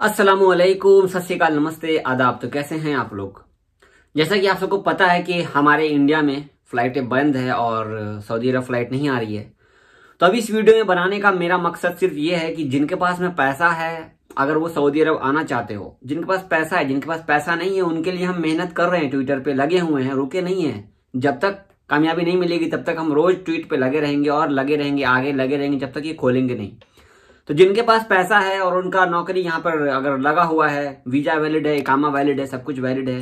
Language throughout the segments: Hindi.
असलम सत नमस्ते आदाब तो कैसे हैं आप लोग जैसा कि आप सबको पता है कि हमारे इंडिया में फ़्लाइटें बंद है और सऊदी अरब फ़्लाइट नहीं आ रही है तो अभी इस वीडियो में बनाने का मेरा मकसद सिर्फ ये है कि जिनके पास में पैसा है अगर वो सऊदी अरब आना चाहते हो जिनके पास पैसा है जिनके पास पैसा नहीं है उनके लिए हम मेहनत कर रहे हैं ट्विटर पे लगे हुए हैं रुके नहीं हैं जब तक कामयाबी नहीं मिलेगी तब तक हम रोज ट्वीट पे लगे रहेंगे और लगे रहेंगे आगे लगे रहेंगे जब तक ये खोलेंगे नहीं तो जिनके पास पैसा है और उनका नौकरी यहाँ पर अगर लगा हुआ है वीजा वैलिड है इकामा वैलिड है सब कुछ वैलिड है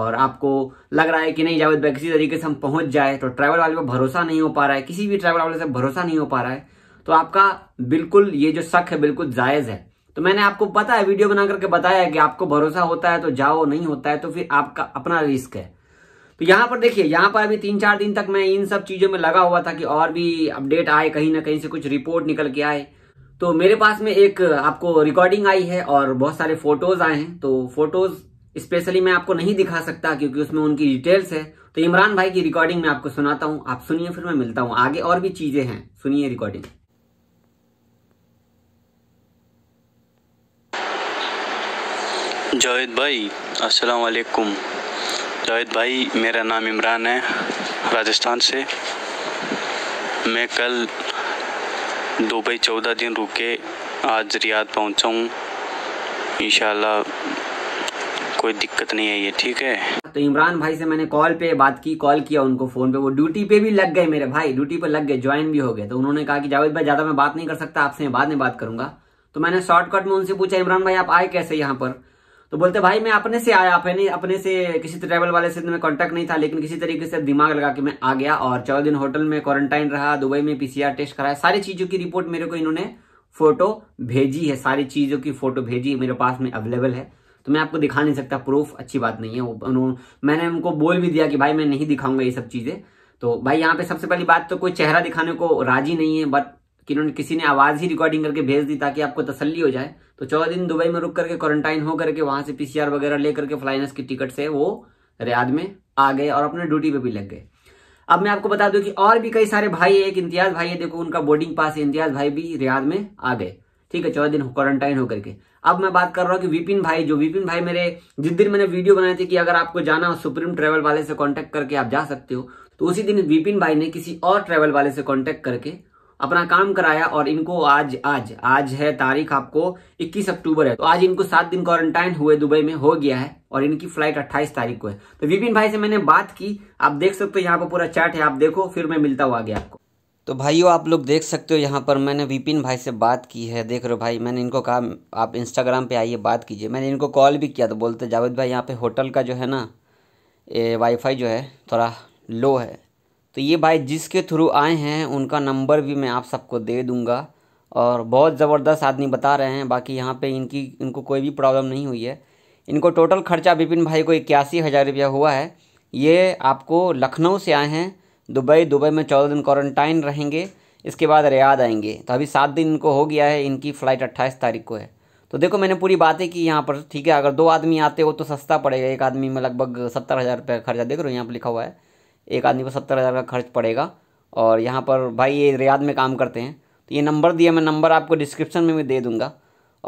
और आपको लग रहा है कि नहीं जावेद भाई किसी तरीके से हम पहुंच जाए तो ट्रैवल वाले पर भरोसा नहीं हो पा रहा है किसी भी ट्रैवल वाले से भरोसा नहीं हो पा रहा है तो आपका बिल्कुल ये जो शक है बिल्कुल जायज़ है तो मैंने आपको पता है वीडियो बना करके बताया कि आपको भरोसा होता है तो जाओ नहीं होता है तो फिर आपका अपना रिस्क है तो यहाँ पर देखिए यहाँ पर अभी तीन चार दिन तक मैं इन सब चीज़ों में लगा हुआ था कि और भी अपडेट आए कहीं ना कहीं से कुछ रिपोर्ट निकल के आए तो मेरे पास में एक आपको रिकॉर्डिंग आई है और बहुत सारे फोटोज आए हैं तो फोटोज स्पेशली मैं आपको नहीं दिखा सकता क्योंकि उसमें उनकी डिटेल्स है तो इमरान भाई की रिकॉर्डिंग मैं आपको सुनाता हूँ आप सुनिए फिर मैं मिलता हूँ आगे और भी चीजें हैं सुनिए रिकॉर्डिंग जावेद भाई अस्सलाम वालेकुम जावेद भाई मेरा नाम इमरान है राजस्थान से मैं कल दुबई चौदह दिन रुके आज रियाद पहुंचा हूँ इन कोई दिक्कत नहीं है ये ठीक है तो इमरान भाई से मैंने कॉल पे बात की कॉल किया उनको फ़ोन पे वो ड्यूटी पे भी लग गए मेरे भाई ड्यूटी पे लग गए ज्वाइन भी हो गए तो उन्होंने कहा कि जावेद भाई ज़्यादा मैं बात नहीं कर सकता आपसे मैं बाद में बात करूंगा तो मैंने शॉर्टकट में उनसे पूछा इमरान भाई आप आए कैसे यहाँ पर तो बोलते भाई मैं अपने से आया अपने अपने से किसी ट्रेवल वाले से तो मैं कांटेक्ट नहीं था लेकिन किसी तरीके से दिमाग लगा के मैं आ गया और चौदह दिन होटल में क्वारंटाइन रहा दुबई में पीसीआर टेस्ट कराया सारी चीजों की रिपोर्ट मेरे को इन्होंने फोटो भेजी है सारी चीजों की फोटो भेजी मेरे पास में अवेलेबल है तो मैं आपको दिखा नहीं सकता प्रूफ अच्छी बात नहीं है उन्होंने मैंने उनको बोल भी दिया कि भाई मैं नहीं दिखाऊंगा ये सब चीजें तो भाई यहाँ पे सबसे पहली बात तो कोई चेहरा दिखाने को राजी नहीं है बट कि इन्होंने किसी ने आवाज ही रिकॉर्डिंग करके भेज दी ताकि आपको तसल्ली हो जाए तो चौदह दिन दुबई में रुक करके क्वारंटाइन हो करके वहां से पीसीआर वगैरह लेकर के फ्लाइनस की टिकट से वो रियाद में आ गए और अपने ड्यूटी पे भी लग गए अब मैं आपको बता दूं कि और भी कई सारे भाई है एक इम्तियाज भाई है देखो उनका बोर्डिंग पास है इम्तियाज भाई भी रियाद में आ गए ठीक है चौदह दिन क्वारंटाइन होकर के अब मैं बात कर रहा हूँ कि विपिन भाई जो विपिन भाई मेरे जिस दिन मैंने वीडियो बनाई थी कि अगर आपको जाना हो सुप्रीम ट्रेवल वाले से कॉन्टेक्ट करके आप जा सकते हो तो उसी दिन विपिन भाई ने किसी और ट्रेवल वाले से कॉन्टेक्ट करके अपना काम कराया और इनको आज आज आज है तारीख आपको 21 अक्टूबर है तो आज इनको सात दिन क्वारंटाइन हुए दुबई में हो गया है और इनकी फ्लाइट 28 तारीख को है तो विपिन भाई से मैंने बात की आप देख सकते हो यहाँ पर पूरा चैट है आप देखो फिर मैं मिलता हुआ आगे आपको तो भाइयों आप लोग देख सकते हो यहाँ पर मैंने विपिन भाई से बात की है देख रहे हो भाई मैंने इनको कहा आप इंस्टाग्राम पे आइए बात कीजिए मैंने इनको कॉल भी किया तो बोलते जावेद भाई यहाँ पे होटल का जो है ना वाईफाई जो है थोड़ा लो है तो ये भाई जिसके थ्रू आए हैं उनका नंबर भी मैं आप सबको दे दूँगा और बहुत ज़बरदस्त आदमी बता रहे हैं बाकी यहाँ पे इनकी इनको कोई भी प्रॉब्लम नहीं हुई है इनको टोटल खर्चा विपिन भाई को इक्यासी हज़ार रुपया हुआ है ये आपको लखनऊ से आए हैं दुबई दुबई में चौदह दिन क्वारंटाइन रहेंगे इसके बाद रियाद आएंगे तो अभी सात दिन इनको हो गया है इनकी फ़्लाइट अट्ठाईस तारीख को है तो देखो मैंने पूरी बातें की यहाँ पर ठीक है अगर दो आदमी आते हो तो सस्ता पड़ेगा एक आदमी में लगभग सत्तर हज़ार रुपये खर्चा देख रहे हो यहाँ पर लिखा हुआ है एक आदमी को सत्तर हज़ार का खर्च पड़ेगा और यहाँ पर भाई ये रियाद में काम करते हैं तो ये नंबर दिया मैं नंबर आपको डिस्क्रिप्शन में भी दे दूँगा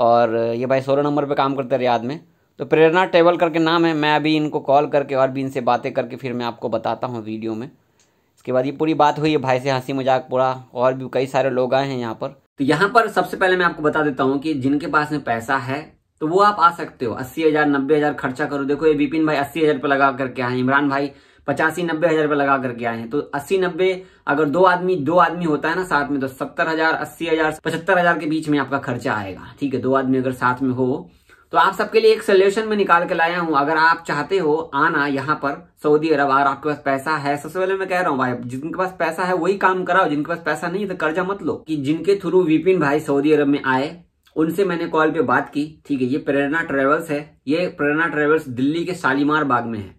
और ये भाई सोलह नंबर पर काम करते हैं रियाद में तो प्रेरणा ट्रेवल करके नाम है मैं अभी इनको कॉल करके और भी इनसे बातें करके फिर मैं आपको बताता हूँ वीडियो में इसके बाद ये पूरी बात हुई है भाई से हंसी मजाक पूरा और भी कई सारे लोग आए हैं यहाँ पर तो यहाँ पर सबसे पहले मैं आपको बता देता हूँ कि जिनके पास में पैसा है तो वो आप आ सकते हो अस्सी हज़ार नब्बे हज़ार खर्चा करो देखो ये विपिन भाई अस्सी हज़ार रुपये लगा करके आए इमरान भाई पचासी नब्बे हजार रुपये लगा करके आए हैं तो अस्सी नब्बे अगर दो आदमी दो आदमी होता है ना साथ में तो सत्तर हजार अस्सी हजार पचहत्तर हजार के बीच में आपका खर्चा आएगा ठीक है दो आदमी अगर साथ में हो तो आप सबके लिए एक सोल्यूशन में निकाल के लाया हूं अगर आप चाहते हो आना यहाँ पर सऊदी अरब और आपके पास पैसा है सबसे पहले मैं कह रहा हूँ भाई जिनके पास पैसा है वही काम कराओ जिनके पास पैसा नहीं है तो कर्जा मत लो कि जिनके थ्रू विपिन भाई सऊदी अरब में आए उनसे मैंने कॉल पे बात की ठीक है ये प्रेरणा ट्रेवल्स है ये प्रेरणा ट्रेवल्स दिल्ली के शालीमार बाग में है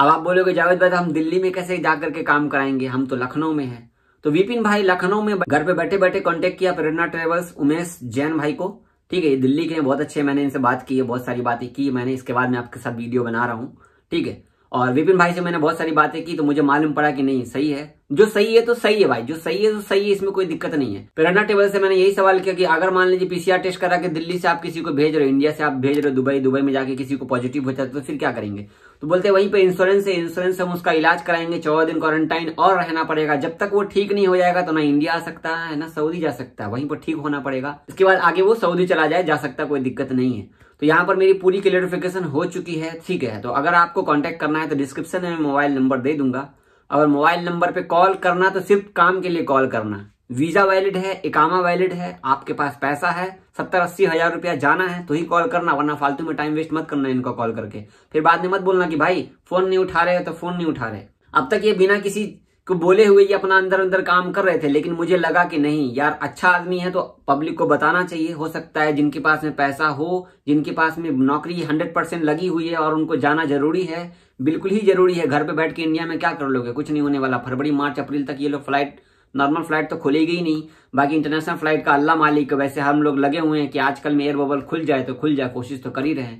अब आप बोलोगे जावेद भाई तो हम दिल्ली में कैसे जा करके काम कराएंगे हम तो लखनऊ में है तो विपिन भाई लखनऊ में घर पे बैठे बैठे कॉन्टेक्ट किया प्रेरणा ट्रेवल्स उमेश जैन भाई को ठीक है ये दिल्ली के हैं बहुत अच्छे मैंने इनसे बात की है बहुत सारी बातें की मैंने इसके बाद में आपके साथ वीडियो बना रहा हूँ ठीक है और विपिन भाई से मैंने बहुत सारी बातें की तो मुझे मालूम पड़ा कि नहीं सही है जो सही है तो सही है भाई जो सही है तो सही है इसमें कोई दिक्कत नहीं है प्रेरणा टेबल से मैंने यही सवाल किया कि अगर मान लीजिए पीसीआर टेस्ट करा के दिल्ली से आप किसी को भेज रहे हो इंडिया से आप भेज रहे हो दुबई दुबई में जाके किसी को पॉजिटिव हो जाता तो फिर क्या करेंगे तो बोलते वहीं पर इंश्योरेंस है इंश्योरेंस हम उसका इलाज कराएंगे चौदह दिन क्वारंटाइन और रहना पड़ेगा जब तक वो ठीक नहीं हो जाएगा तो ना इंडिया आ सकता है ना सऊदी जा सकता है वहीं पर ठीक होना पड़ेगा इसके बाद आगे वो सऊदी चला जाए जा सकता कोई दिक्कत नहीं है तो यहाँ पर मेरी पूरी क्लियरिफिकेशन हो चुकी है ठीक है तो अगर आपको कॉन्टेक्ट करना है तो डिस्क्रिप्शन में मोबाइल नंबर दे दूंगा अगर मोबाइल नंबर पे कॉल करना तो सिर्फ काम के लिए कॉल करना वीजा वैलिड है इकामा वैलिड है आपके पास पैसा है सत्तर अस्सी हजार रुपया जाना है तो ही कॉल करना वरना फालतू में टाइम वेस्ट मत करना इनको कॉल करके फिर बाद में मत बोलना कि भाई फोन नहीं उठा रहे तो फोन नहीं उठा रहे अब तक ये बिना किसी को बोले हुए ये अपना अंदर अंदर काम कर रहे थे लेकिन मुझे लगा कि नहीं यार अच्छा आदमी है तो पब्लिक को बताना चाहिए हो सकता है जिनके पास में पैसा हो जिनके पास में नौकरी हंड्रेड परसेंट लगी हुई है और उनको जाना जरूरी है बिल्कुल ही जरूरी है घर पे बैठ के इंडिया में क्या कर लोगे कुछ नहीं होने वाला फरवरी मार्च अप्रैल तक ये लोग फ्लाइट नॉर्मल फ्लाइट तो खुलेगी ही नहीं बाकी इंटरनेशनल फ्लाइट का अल्लाह मालिक वैसे हम लोग लगे हुए हैं कि आजकल में एयर बबल खुल जाए तो खुल जाए कोशिश तो कर ही रहे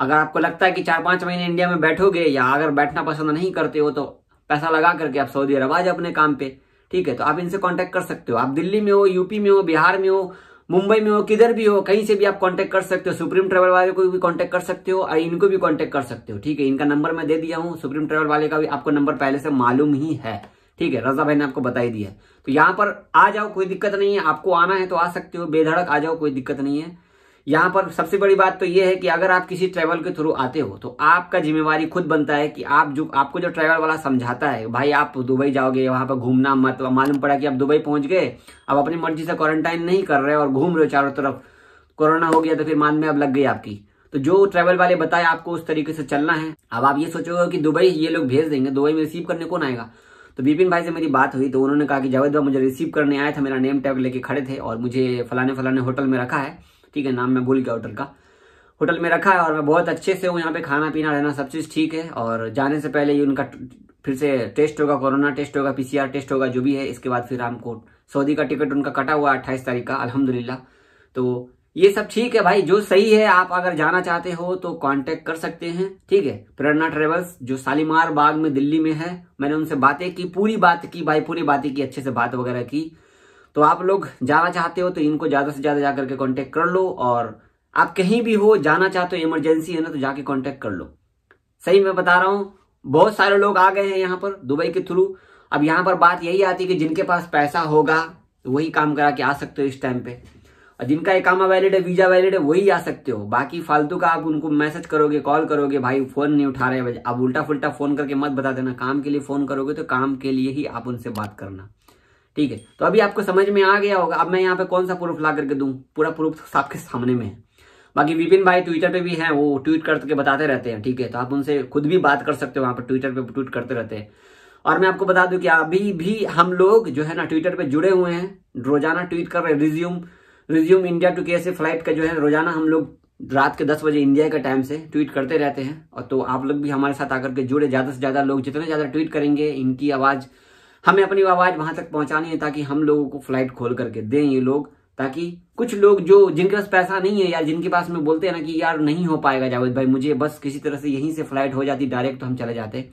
अगर आपको लगता है कि चार पांच महीने इंडिया में बैठोगे या अगर बैठना पसंद नहीं करते हो तो पैसा लगा करके आप सऊदी अरब आ जाए अपने काम पे ठीक है तो आप इनसे कांटेक्ट कर सकते हो आप दिल्ली में हो यूपी में हो बिहार में हो मुंबई में हो किधर भी हो कहीं से भी आप कांटेक्ट कर सकते हो सुप्रीम ट्रैवल वाले को भी कांटेक्ट कर सकते हो और इनको भी कांटेक्ट कर सकते हो ठीक है इनका नंबर मैं दे दिया हूँ सुप्रीम ट्रेवल वाले का भी आपको नंबर पहले से मालूम ही है ठीक है रजा भाई ने आपको बताई दिया तो यहाँ पर आ जाओ कोई दिक्कत नहीं है आपको आना है तो आ सकते हो बेधड़क आ जाओ कोई दिक्कत नहीं है यहां पर सबसे बड़ी बात तो यह है कि अगर आप किसी ट्रैवल के थ्रू आते हो तो आपका जिम्मेवारी खुद बनता है कि आप जो आपको जो ट्रैवल वाला समझाता है भाई आप दुबई जाओगे वहां पर घूमना मत मालूम पड़ा कि आप दुबई पहुंच गए अब अपनी मर्जी से क्वारंटाइन नहीं कर रहे और घूम रहे हो चारों तरफ कोरोना हो गया तो फिर मान में अब लग गई आपकी तो जो ट्रैवल वाले बताए आपको उस तरीके से चलना है अब आप ये सोचोगे कि दुबई ये लोग भेज देंगे दुबई में रिसीव करने कौन आएगा तो बिपिन भाई से मेरी बात हुई तो उन्होंने कहा कि जावेद भाई मुझे रिसीव करने आया था मेरा नेम टैग लेके खड़े थे और मुझे फलाने फलाने होटल में रखा है ठीक है नाम मैं भूल गया होटल का होटल में रखा है और मैं बहुत अच्छे से हूँ यहाँ पे खाना पीना रहना सब चीज़ ठीक है और जाने से पहले ही उनका फिर से टेस्ट होगा कोरोना टेस्ट होगा पीसीआर टेस्ट होगा जो भी है इसके बाद फिर हमको सऊदी का टिकट उनका कटा हुआ अट्ठाईस तारीख का अलहमदिल्ला तो ये सब ठीक है भाई जो सही है आप अगर जाना चाहते हो तो कांटेक्ट कर सकते हैं ठीक है प्रेरणा ट्रेवल्स जो शालीमार बाग में दिल्ली में है मैंने उनसे बातें की पूरी बात की भाई पूरी बातें की अच्छे से बात वगैरह की तो आप लोग जाना चाहते हो तो इनको ज्यादा से ज्यादा जाकर के कॉन्टेक्ट कर लो और आप कहीं भी हो जाना चाहते हो इमरजेंसी है ना तो जाके कॉन्टेक्ट कर लो सही मैं बता रहा हूं बहुत सारे लोग आ गए हैं यहाँ पर दुबई के थ्रू अब यहाँ पर बात यही आती है कि जिनके पास पैसा होगा वही काम करा के आ सकते हो इस टाइम पे और जिनका एक कामा वैलिड है वीजा वैलिड है वही आ सकते हो बाकी फालतू का आप उनको मैसेज करोगे कॉल करोगे भाई फोन नहीं उठा रहे आप उल्टा फुलटा फोन करके मत बता देना काम के लिए फोन करोगे तो काम के लिए ही आप उनसे बात करना ठीक है तो अभी आपको समझ में आ गया होगा अब मैं यहाँ पे कौन सा प्रूफ ला करके दू पूरा प्रूफ आपके सामने में है बाकी विपिन भाई ट्विटर पे भी हैं वो ट्वीट करके बताते रहते हैं ठीक है तो आप उनसे खुद भी बात कर सकते हो वहाँ पर ट्विटर पे ट्वीट करते रहते हैं और मैं आपको बता दूं कि अभी भी हम लोग जो है ना ट्विटर पे जुड़े हुए हैं रोजाना ट्वीट कर रहे हैं रिज्यूम रिज्यूम इंडिया टू के फ्लाइट का जो है रोजाना हम लोग रात के दस बजे इंडिया के टाइम से ट्वीट करते रहते हैं और तो आप लोग भी हमारे साथ आकर के जुड़े ज़्यादा से ज़्यादा लोग जितने ज़्यादा ट्वीट करेंगे इनकी आवाज़ हमें अपनी आवाज वहां तक पहुंचानी है ताकि हम लोगों को फ्लाइट खोल करके दें ये लोग ताकि कुछ लोग जो जिनके पास पैसा नहीं है यार जिनके पास में बोलते हैं ना कि यार नहीं हो पाएगा जावेद भाई मुझे बस किसी तरह से यहीं से फ्लाइट हो जाती डायरेक्ट तो हम चले जाते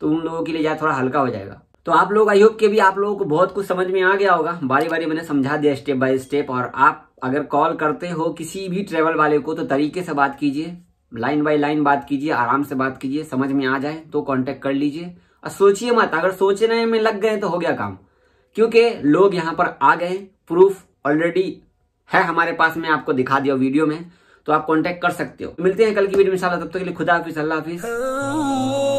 तो उन लोगों के लिए यार थोड़ा हल्का हो जाएगा तो आप लोग आई होप के भी आप लोगों को बहुत कुछ समझ में आ गया होगा बारी बारी मैंने समझा दिया स्टेप बाय स्टेप और आप अगर कॉल करते हो किसी भी ट्रेवल वाले को तो तरीके से बात कीजिए लाइन बाय लाइन बात कीजिए आराम से बात कीजिए समझ में आ जाए तो कांटेक्ट कर लीजिए और सोचिए मत अगर सोचने में लग गए तो हो गया काम क्योंकि लोग यहाँ पर आ गए प्रूफ ऑलरेडी है हमारे पास में आपको दिखा दिया वीडियो में तो आप कांटेक्ट कर सकते हो मिलते हैं कल की वीडियो में तब तक तो के लिए खुदा हाफिज अल्लाह हाफिज oh,